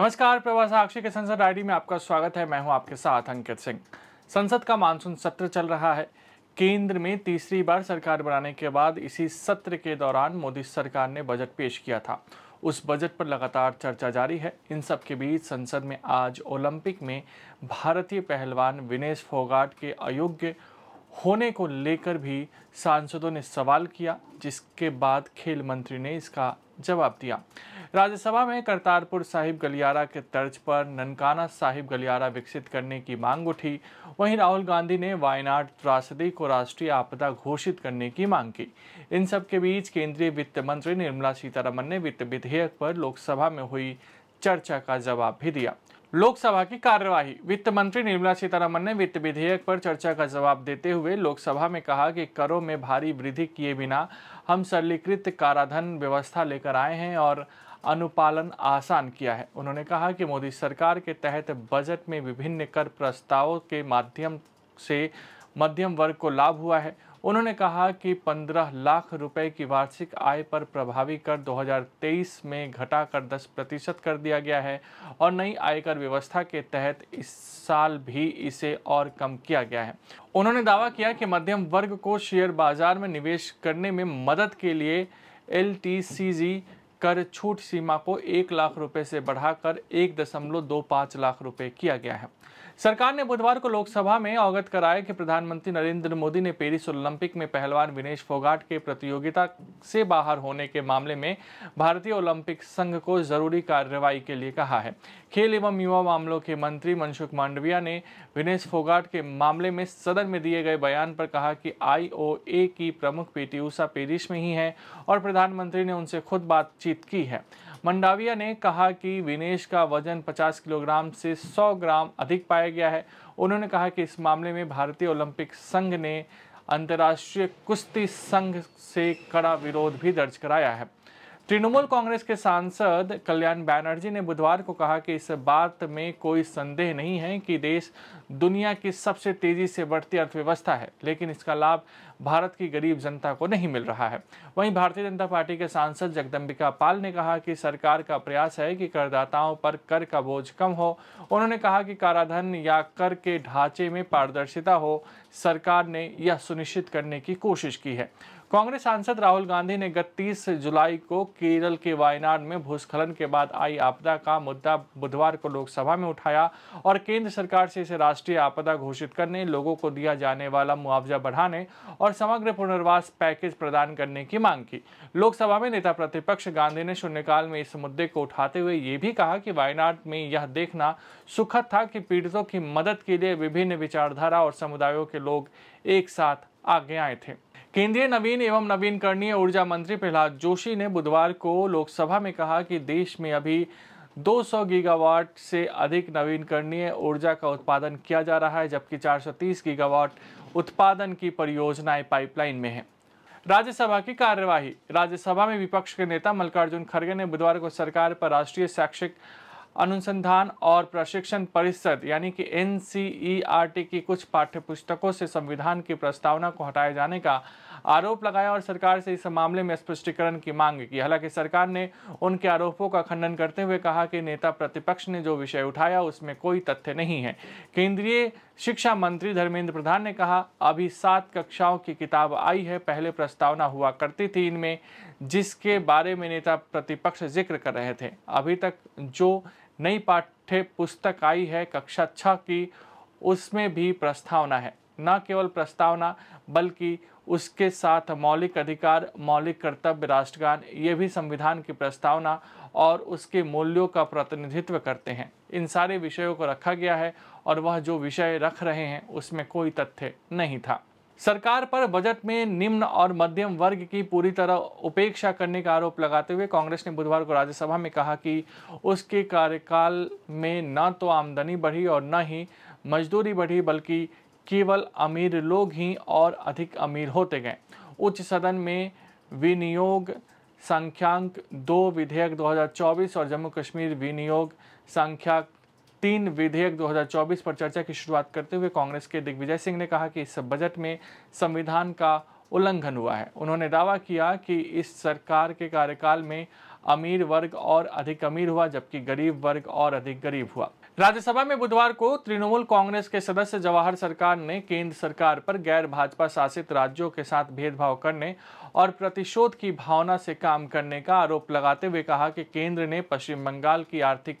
नमस्कार प्रवास आक्षी के संसद आईडी में आपका स्वागत है मैं हूं आपके साथ अंकित सिंह संसद का मानसून सत्र चल रहा है केंद्र में तीसरी बार सरकार बनाने के बाद इसी सत्र के दौरान मोदी सरकार ने बजट पेश किया था उस बजट पर लगातार चर्चा जारी है इन सब के बीच संसद में आज ओलंपिक में भारतीय पहलवान विनेश फोगाट के अयोग्य होने को लेकर भी सांसदों ने सवाल किया जिसके बाद खेल मंत्री ने इसका जवाब दिया राज्यसभा में करतारपुर साहिब गलियारा के तर्ज पर ननकाना साहिब गलियारा विकसित करने की मांग उठी वहीं राहुल गांधी ने वायनाड त्रासदी को राष्ट्रीय आपदा घोषित करने की मांग की इन सब के बीच केंद्रीय वित्त मंत्री निर्मला सीतारमन ने वित्त विधेयक पर लोकसभा में हुई चर्चा का जवाब भी दिया लोकसभा की कार्यवाही वित्त मंत्री निर्मला सीतारमन ने वित्त विधेयक पर चर्चा का जवाब देते हुए लोकसभा में कहा कि करों में भारी वृद्धि किए बिना हम सरलीकृत कराधन व्यवस्था लेकर आए हैं और अनुपालन आसान किया है उन्होंने कहा कि मोदी सरकार के तहत बजट में विभिन्न कर प्रस्तावों के माध्यम से मध्यम वर्ग को लाभ हुआ है उन्होंने कहा कि 15 लाख रुपए की वार्षिक आय पर प्रभावी कर 2023 में घटाकर 10 प्रतिशत कर दिया गया है और नई आयकर व्यवस्था के तहत इस साल भी इसे और कम किया गया है उन्होंने दावा किया कि मध्यम वर्ग को शेयर बाजार में निवेश करने में मदद के लिए एल कर छूट सीमा को एक लाख रुपए से बढ़ाकर एक दशमलव दो पाँच लाख रुपए किया गया है सरकार ने बुधवार को लोकसभा में अवगत कराया कि प्रधानमंत्री नरेंद्र मोदी ने पेरिस ओलंपिक में पहलवान विनेश फोगाट के प्रतियोगिता से बाहर होने के मामले में भारतीय ओलंपिक संघ को जरूरी कार्रवाई के लिए कहा है खेल एवं युवा मामलों के मंत्री मनसुख मांडविया ने विनेश फोगाट के मामले में सदन में दिए गए बयान पर कहा कि आईओए की प्रमुख पीटी उषा पेरिस में ही है और प्रधानमंत्री ने उनसे खुद बातचीत की है मंडाविया ने कहा कि विनेश का वजन 50 किलोग्राम से 100 ग्राम अधिक पाया गया है उन्होंने कहा कि इस मामले में भारतीय ओलंपिक संघ ने अंतर्राष्ट्रीय कुश्ती संघ से कड़ा विरोध भी दर्ज कराया है तृणमूल कांग्रेस के सांसद कल्याण बैनर्जी ने बुधवार को कहा कि इस बात में कोई संदेह नहीं है कि देश दुनिया की सबसे तेजी से बढ़ती अर्थव्यवस्था है लेकिन इसका लाभ भारत की गरीब जनता को नहीं मिल रहा है वहीं भारतीय जनता पार्टी के सांसद जगदम्बिका पाल ने कहा कि सरकार का प्रयास है कि करदाताओं पर कर का बोझ कम हो उन्होंने कहा कि कराधन या कर के ढांचे में पारदर्शिता हो सरकार ने यह सुनिश्चित करने की कोशिश की है कांग्रेस सांसद राहुल गांधी ने इकतीस जुलाई को केरल के वायनाड में भूस्खलन के बाद आई आपदा का मुद्दा बुधवार को लोकसभा में उठाया और केंद्र सरकार से इसे राष्ट्रीय आपदा घोषित करने लोगों को दिया जाने वाला मुआवजा बढ़ाने और समग्र पुनर्वास पैकेज प्रदान करने की मांग की लोकसभा में नेता प्रतिपक्ष गांधी ने शून्यकाल में इस मुद्दे को उठाते हुए ये भी कहा कि वायनाड में यह देखना सुखद था कि पीड़ितों की मदद के लिए विभिन्न विचारधारा और समुदायों के लोग एक साथ आगे आए थे केंद्रीय नवीन एवं नवीनकरणीय ऊर्जा मंत्री प्रहलाद जोशी ने बुधवार को लोकसभा में कहा कि देश में अभी 200 गीगावाट से अधिक नवीनकरणीय ऊर्जा का उत्पादन किया जा रहा है जबकि 430 गीगावाट उत्पादन की परियोजनाएं पाइपलाइन में हैं राज्यसभा की कार्यवाही राज्यसभा में विपक्ष के नेता मल्लिकार्जुन खड़गे ने बुधवार को सरकार पर राष्ट्रीय शैक्षिक अनुसंधान और प्रशिक्षण परिषद यानी कि एन की कुछ पाठ्य पुस्तकों से संविधान की प्रस्तावना को हटाए जाने का आरोप लगाया और सरकार से इस मामले में स्पष्टीकरण की मांग की हालांकि सरकार ने उनके आरोपों का खंडन करते हुए कहा कि नेता प्रतिपक्ष ने जो विषय उठाया उसमें कोई तथ्य नहीं है केंद्रीय शिक्षा मंत्री धर्मेंद्र प्रधान ने कहा अभी सात कक्षाओं की किताब आई है पहले प्रस्तावना हुआ करती थी इनमें जिसके बारे में नेता प्रतिपक्ष जिक्र कर रहे थे अभी तक जो नई पाठ्य पुस्तक आई है कक्षा छः की उसमें भी प्रस्तावना है न केवल प्रस्तावना बल्कि उसके साथ मौलिक अधिकार मौलिक कर्तव्य राष्ट्रगान ये भी संविधान की प्रस्तावना और उसके मूल्यों का प्रतिनिधित्व करते हैं इन सारे विषयों को रखा गया है और वह जो विषय रख रहे हैं उसमें कोई तथ्य नहीं था सरकार पर बजट में निम्न और मध्यम वर्ग की पूरी तरह उपेक्षा करने का आरोप लगाते हुए कांग्रेस ने बुधवार को राज्यसभा में कहा कि उसके कार्यकाल में न तो आमदनी बढ़ी और न ही मजदूरी बढ़ी बल्कि केवल अमीर लोग ही और अधिक अमीर होते गए उच्च सदन में विनियोग संख्यांक दो विधेयक 2024 और जम्मू कश्मीर विनियोग संख्या तीन विधेयक 2024 पर चर्चा की शुरुआत करते हुए कांग्रेस के दिग्विजय सिंह ने कहा कि इस बजट में संविधान का उल्लंघन हुआ है उन्होंने दावा किया कि इस सरकार के कार्यकाल में अमीर वर्ग और अधिक अमीर हुआ जबकि गरीब वर्ग और अधिक गरीब हुआ राज्यसभा में बुधवार को तृणमूल कांग्रेस के सदस्य जवाहर सरकार ने केंद्र सरकार पर गैर भाजपा शासित राज्यों के साथ भेदभाव करने और प्रतिशोध की भावना से काम करने का आरोप लगाते हुए कहा कि केंद्र ने पश्चिम बंगाल की आर्थिक